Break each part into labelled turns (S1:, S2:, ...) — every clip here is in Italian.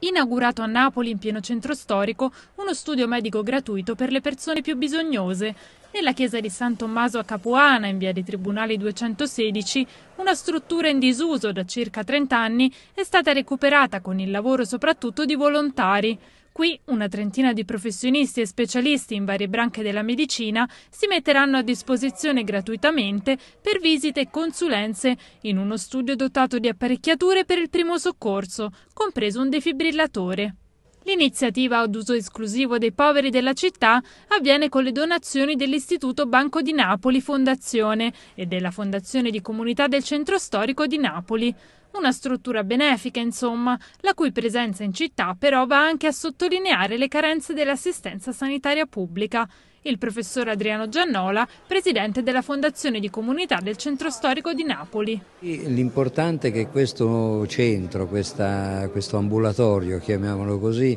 S1: inaugurato a Napoli, in pieno centro storico, uno studio medico gratuito per le persone più bisognose. Nella chiesa di San Tommaso a Capuana, in via dei Tribunali 216, una struttura in disuso da circa 30 anni è stata recuperata con il lavoro soprattutto di volontari. Qui una trentina di professionisti e specialisti in varie branche della medicina si metteranno a disposizione gratuitamente per visite e consulenze in uno studio dotato di apparecchiature per il primo soccorso, compreso un defibrillatore. L'iniziativa ad uso esclusivo dei poveri della città avviene con le donazioni dell'Istituto Banco di Napoli Fondazione e della Fondazione di Comunità del Centro Storico di Napoli. Una struttura benefica, insomma, la cui presenza in città però va anche a sottolineare le carenze dell'assistenza sanitaria pubblica. Il professor Adriano Giannola, presidente della Fondazione di Comunità del Centro Storico di Napoli.
S2: L'importante è che questo centro, questa, questo ambulatorio, chiamiamolo così,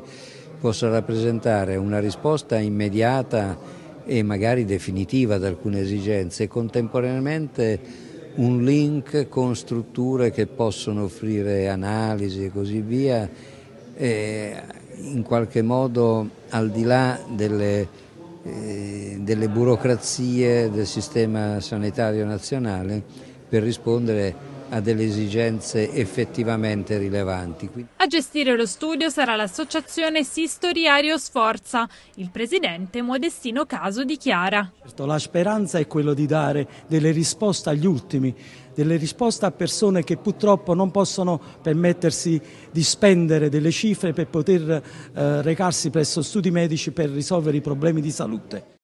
S2: possa rappresentare una risposta immediata e magari definitiva ad alcune esigenze e contemporaneamente un link con strutture che possono offrire analisi e così via, eh, in qualche modo al di là delle, eh, delle burocrazie del sistema sanitario nazionale per rispondere a delle esigenze effettivamente rilevanti.
S1: A gestire lo studio sarà l'associazione Sistoriario Sforza. Il presidente Modestino Caso dichiara.
S3: Certo, la speranza è quella di dare delle risposte agli ultimi, delle risposte a persone che purtroppo non possono permettersi di spendere delle cifre per poter eh, recarsi presso studi medici per risolvere i problemi di salute.